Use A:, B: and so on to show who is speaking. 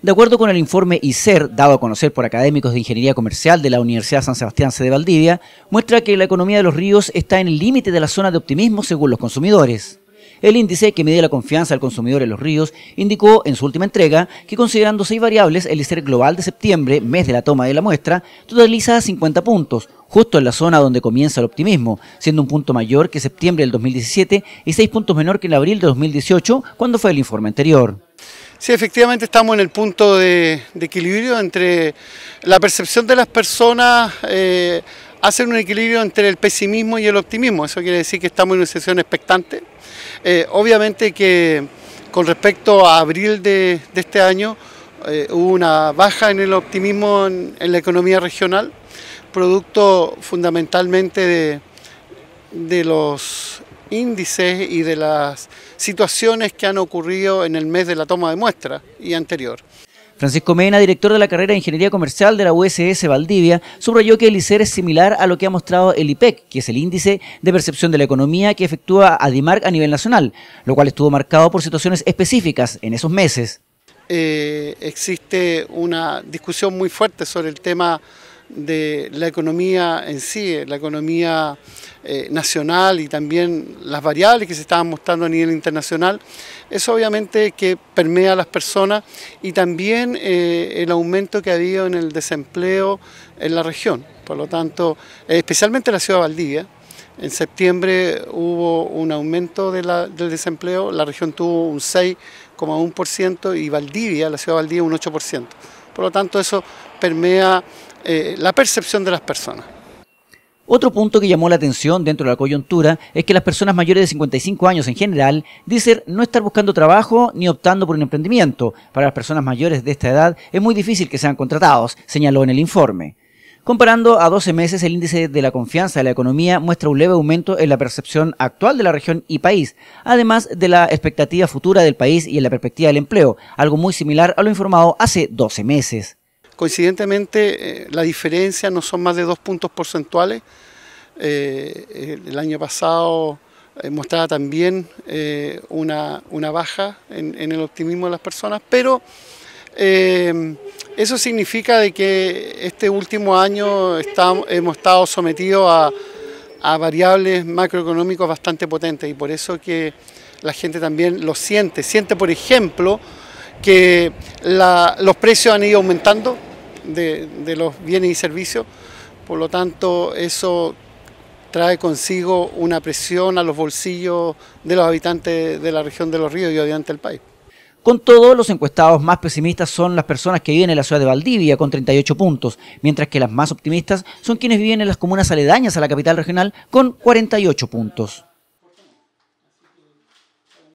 A: De acuerdo con el informe ICER, dado a conocer por académicos de Ingeniería Comercial de la Universidad San Sebastián C. de Valdivia, muestra que la economía de los ríos está en el límite de la zona de optimismo según los consumidores. El índice que mide la confianza del consumidor en los ríos indicó en su última entrega que considerando seis variables, el ICER global de septiembre, mes de la toma de la muestra, totaliza 50 puntos, justo en la zona donde comienza el optimismo, siendo un punto mayor que septiembre del 2017 y seis puntos menor que en abril de 2018, cuando fue el informe anterior.
B: Sí, efectivamente estamos en el punto de, equilibrio entre la percepción de las personas, eh, hacen un equilibrio entre el pesimismo y el optimismo, eso quiere decir que estamos en una situación expectante. Eh, obviamente que con respecto a abril de, este año eh, hubo una baja en el optimismo en, la economía regional, producto fundamentalmente de los índices y de las situaciones que han ocurrido en el mes de la toma de muestra y anterior.
A: Francisco Mena, director de la carrera de Ingeniería Comercial de la USS Valdivia, subrayó que el ICER es similar a lo que ha mostrado el IPEC, que es el Índice de Percepción de la Economía que efectúa ADIMAR a nivel nacional, lo cual estuvo marcado por situaciones específicas en esos meses.
B: Eh, existe una discusión muy fuerte sobre el tema de la economía en sí, la economía eh, nacional y también las variables que se estaban mostrando a nivel internacional, eso obviamente que permea a las personas y también eh, el aumento que ha habido en el desempleo en la región, por lo tanto, especialmente en la ciudad de Valdivia, en septiembre hubo un aumento del desempleo, la región tuvo un 6,1% y Valdivia, la ciudad de Valdivia, un 8%. Por lo tanto, eso permea eh, la percepción de las personas.
A: Otro punto que llamó la atención dentro de la coyuntura es que las personas mayores de 55 años en general dicen no estar buscando trabajo ni optando por un emprendimiento. Para las personas mayores de esta edad es muy difícil que sean contratados, señaló en el informe. Comparando a 12 meses, el índice de la confianza de la economía muestra un leve aumento en la percepción actual de la región y país, además de la expectativa futura del país y en la perspectiva del empleo, algo muy similar a lo informado hace 12 meses.
B: Coincidentemente, eh, la diferencia no son más de dos puntos porcentuales. Eh, eh, el año pasado mostraba también una, una, baja en el optimismo de las personas, pero eh, eso significa de que este último año hemos estado sometidos a, variables macroeconómicas bastante potentes y por eso que la gente también lo siente. Siente, por ejemplo, que los precios han ido aumentando de, los bienes y servicios, por lo tanto eso trae consigo una presión a los bolsillos de los habitantes de la región de los ríos y adelante del país.
A: Con todo, los encuestados más pesimistas son las personas que viven en la ciudad de Valdivia, con 38 puntos, mientras que las más optimistas son quienes viven en las comunas aledañas a la capital regional, con 48 puntos.